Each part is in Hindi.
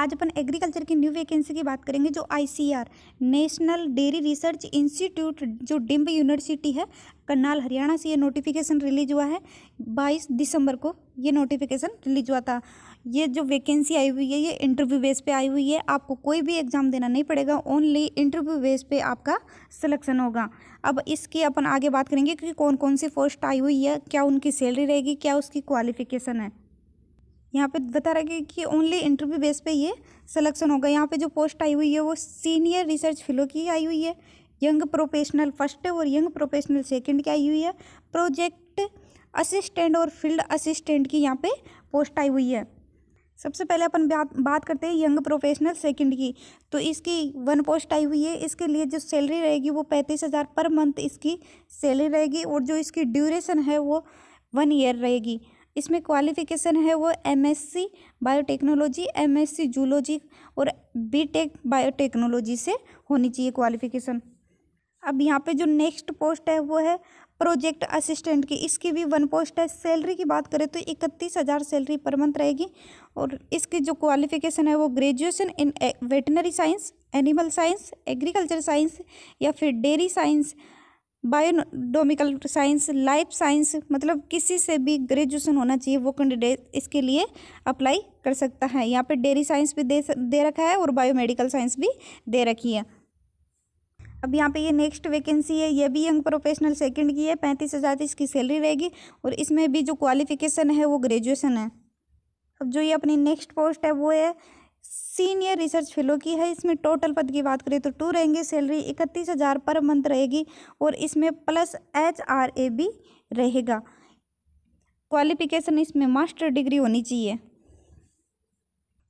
आज अपन एग्रीकल्चर की न्यू वैकेंसी की बात करेंगे जो ICR National Dairy Research Institute जो डिम्ब यूनिवर्सिटी है करनाल हरियाणा से ये नोटिफिकेशन रिलीज हुआ है 22 दिसंबर को ये नोटिफिकेशन रिलीज हुआ था ये जो वैकेंसी आई हुई है ये इंटरव्यू बेस पे आई हुई है आपको कोई भी एग्ज़ाम देना नहीं पड़ेगा ओनली इंटरव्यू बेस पे आपका सिलेक्शन होगा अब इसकी अपन आगे बात करेंगे कि कौन कौन सी पोस्ट आई हुई है क्या उनकी सैलरी रहेगी क्या उसकी क्वालिफिकेशन है यहाँ पे बता रहा है कि ओनली इंटरव्यू बेस पे ये सिलेक्शन होगा यहाँ पे जो पोस्ट आई हुई है वो सीनियर रिसर्च फिलो की आई हुई है यंग प्रोफेशनल फर्स्ट और यंग प्रोफेशनल सेकंड की आई हुई है प्रोजेक्ट असिस्टेंट और फील्ड असिस्टेंट की यहाँ पे पोस्ट आई हुई है सबसे पहले अपन बात करते हैं यंग प्रोफेशनल सेकंड की तो इसकी वन पोस्ट आई हुई है इसके लिए जो सैलरी रहेगी वो पैंतीस हज़ार पर मंथ इसकी सैलरी रहेगी और जो इसकी ड्यूरेशन है वो वन ईयर रहेगी इसमें क्वालिफिकेशन है वो एमएससी बायोटेक्नोलॉजी एमएससी जूलॉजी और बीटेक बायोटेक्नोलॉजी से होनी चाहिए क्वालिफिकेशन अब यहाँ पे जो नेक्स्ट पोस्ट है वो है प्रोजेक्ट असिस्टेंट की इसकी भी वन पोस्ट है सैलरी की बात करें तो इकतीस हज़ार सैलरी पर मंथ रहेगी और इसकी जो क्वालिफिकेशन है वो graduation in veterinary science animal science agriculture science या फिर dairy science biomedical science life science मतलब किसी से भी ग्रेजुएशन होना चाहिए वो कैंडिडेट इसके लिए अप्लाई कर सकता है यहाँ पे डेयरी साइंस भी दे दे रखा है और बायोमेडिकल साइंस भी दे रखी है अब यहाँ पे ये नेक्स्ट वैकेंसी है ये भी यंग प्रोफेशनल सेकंड की है पैंतीस हज़ार इसकी सैलरी रहेगी और इसमें भी जो क्वालिफिकेशन है वो ग्रेजुएसन है अब जो ये अपनी नेक्स्ट पोस्ट है वो है सीनियर रिसर्च फेलो की है इसमें टोटल पद की बात करें तो टू रहेंगे सैलरी इकतीस हज़ार पर मंथ रहेगी और इसमें प्लस एच आर ए भी रहेगा क्वालिफिकेशन इसमें मास्टर डिग्री होनी चाहिए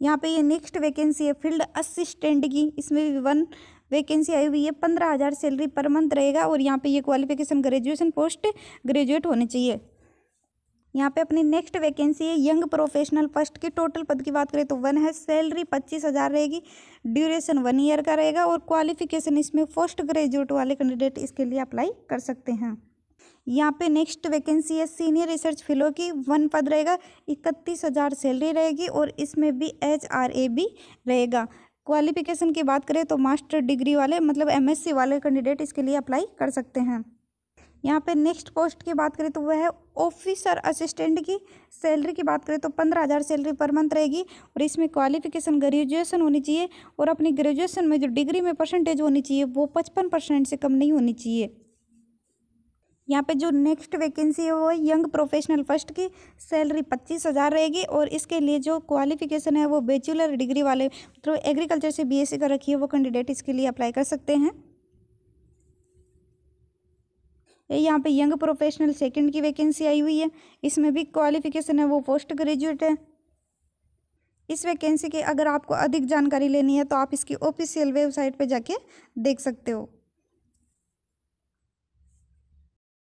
यहाँ पे ये नेक्स्ट वैकेंसी है फील्ड असिस्टेंट की इसमें भी वन वैकेंसी आई हुई है पंद्रह हज़ार सैलरी पर मंथ रहेगा और यहाँ पे ये क्वालिफिकेशन ग्रेजुएशन पोस्ट ग्रेजुएट होनी चाहिए यहाँ पे अपनी नेक्स्ट वैकेंसी है यंग प्रोफेशनल फर्स्ट की टोटल पद की बात करें तो वन है सैलरी पच्चीस हज़ार रहेगी ड्यूरेशन वन ईयर का रहेगा और क्वालिफिकेशन इसमें फर्स्ट ग्रेजुएट वाले कैंडिडेट इसके लिए अप्लाई कर सकते हैं यहाँ पे नेक्स्ट वैकेंसी है सीनियर रिसर्च फेलो की वन पद रहेगा इकतीस हज़ार सैलरी रहेगी और इसमें भी एच आर ए भी रहेगा क्वालिफिकेशन की बात करें तो मास्टर डिग्री वाले मतलब एमएससी वाले कैंडिडेट इसके लिए अप्लाई कर सकते हैं यहाँ पे नेक्स्ट पोस्ट की बात करें तो वह है ऑफिसर असिस्टेंट की सैलरी की बात करें तो पंद्रह हज़ार सैलरी पर मंथ रहेगी और इसमें क्वालिफिकेशन ग्रेजुएशन होनी चाहिए और अपनी ग्रेजुएशन में जो डिग्री में परसेंटेज होनी चाहिए वो पचपन परसेंट से कम नहीं होनी चाहिए यहाँ पे जो नेक्स्ट वैकेंसी है वो यंग प्रोफेशनल फर्स्ट की सैलरी पच्चीस हज़ार रहेगी और इसके लिए जो क्वालिफिकेशन है वो बेचुलर डिग्री वाले मतलब तो एग्रीकल्चर से बीएससी e कर रखी है वो कैंडिडेट इसके लिए अप्लाई कर सकते हैं यहाँ पे यंग प्रोफेशनल सेकंड की वैकेंसी आई हुई है इसमें भी क्वालिफिकेशन है वो पोस्ट ग्रेजुएट है इस वैकेंसी की अगर आपको अधिक जानकारी लेनी है तो आप इसकी ऑफिशियल वेबसाइट पर जाके देख सकते हो